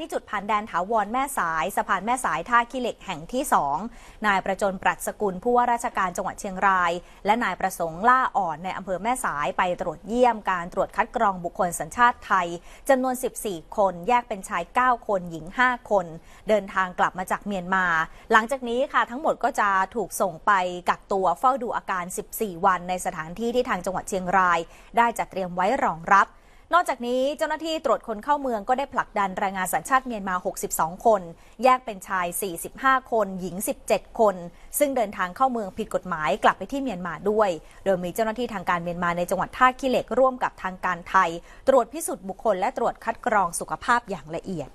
ที่จุดผ่านแดนถาวรแม่สาย สะพานแม่สายท่าขี้เหล็กแห่งที่สอง นายประจนปรัชกุลผู้ว่าราชการจังหวัดเชียงราย และนายประสงค์ล่าอ่อนในอำเภอแม่สายไปตรวจเยี่ยมการตรวจคัดกรองบุคคลสัญชาติไทย จำนวน 14 คนแยกเป็นชาย 9 คนหญิง 5 คน เดินทางกลับมาจากเมียนมา หลังจากนี้ค่ะทั้งหมดก็จะถูกส่งไปกักตัวเฝ้าดูอาการ 14 วันในสถานที่ที่ทางจังหวัดเชียงราย ได้จัดเตรียมไว้รองรับนอกจากนี้เจ้าหน้าที่ตรวจคนเข้าเมืองก็ได้ผลักดันแรงงานสัญชาติเมียนมา 62 คน แยกเป็นชาย 45 คน หญิง 17 คน ซึ่งเดินทางเข้าเมืองผิดกฎหมายกลับไปที่เมียนมาด้วย โดยมีเจ้าหน้าที่ทางการเมียนมาในจังหวัดท่าขี้เหล็กร่วมกับทางการไทย ตรวจพิสูจน์บุคคลและตรวจคัดกรองสุขภาพอย่างละเอียด